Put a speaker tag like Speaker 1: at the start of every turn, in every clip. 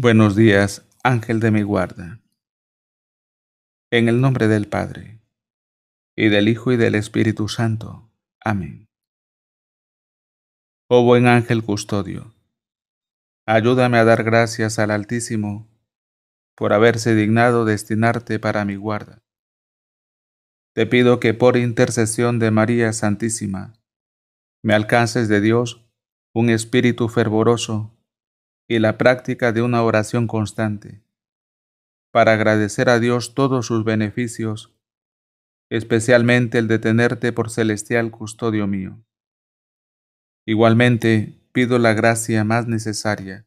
Speaker 1: Buenos días, ángel de mi guarda. En el nombre del Padre, y del Hijo y del Espíritu Santo. Amén. Oh buen ángel custodio, ayúdame a dar gracias al Altísimo por haberse dignado destinarte para mi guarda. Te pido que por intercesión de María Santísima me alcances de Dios un espíritu fervoroso y la práctica de una oración constante para agradecer a Dios todos sus beneficios, especialmente el de tenerte por celestial custodio mío. Igualmente, pido la gracia más necesaria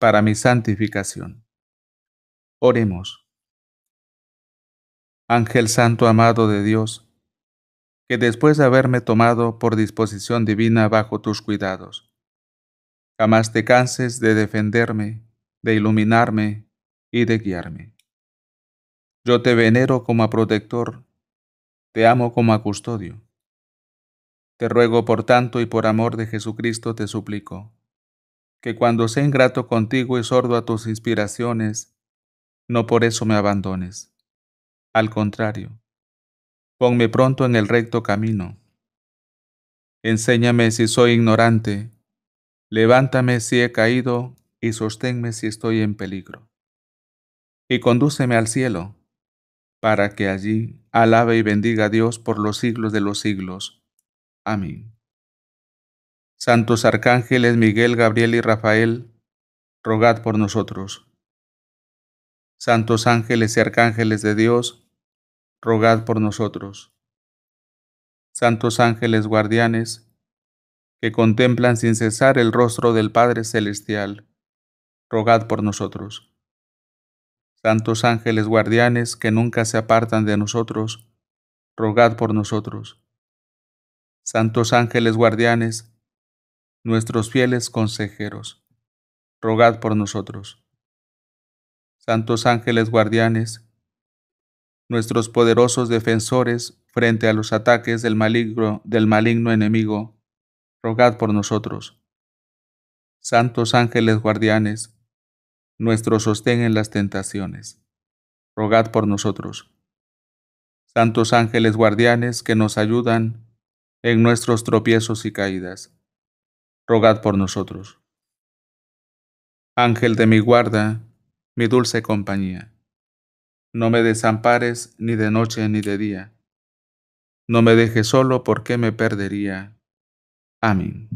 Speaker 1: para mi santificación. Oremos. Ángel Santo amado de Dios, que después de haberme tomado por disposición divina bajo tus cuidados, Jamás te canses de defenderme, de iluminarme y de guiarme. Yo te venero como a protector, te amo como a custodio. Te ruego por tanto y por amor de Jesucristo te suplico, que cuando sea ingrato contigo y sordo a tus inspiraciones, no por eso me abandones. Al contrario, ponme pronto en el recto camino. Enséñame si soy ignorante, Levántame si he caído y sosténme si estoy en peligro. Y condúceme al cielo, para que allí alabe y bendiga a Dios por los siglos de los siglos. Amén. Santos arcángeles Miguel, Gabriel y Rafael, rogad por nosotros. Santos ángeles y arcángeles de Dios, rogad por nosotros. Santos ángeles guardianes, que contemplan sin cesar el rostro del Padre Celestial, rogad por nosotros. Santos ángeles guardianes que nunca se apartan de nosotros, rogad por nosotros. Santos ángeles guardianes, nuestros fieles consejeros, rogad por nosotros. Santos ángeles guardianes, nuestros poderosos defensores frente a los ataques del maligno, del maligno enemigo, rogad por nosotros. Santos ángeles guardianes, nuestro sostén en las tentaciones, rogad por nosotros. Santos ángeles guardianes que nos ayudan en nuestros tropiezos y caídas, rogad por nosotros. Ángel de mi guarda, mi dulce compañía, no me desampares ni de noche ni de día, no me dejes solo porque me perdería Amin.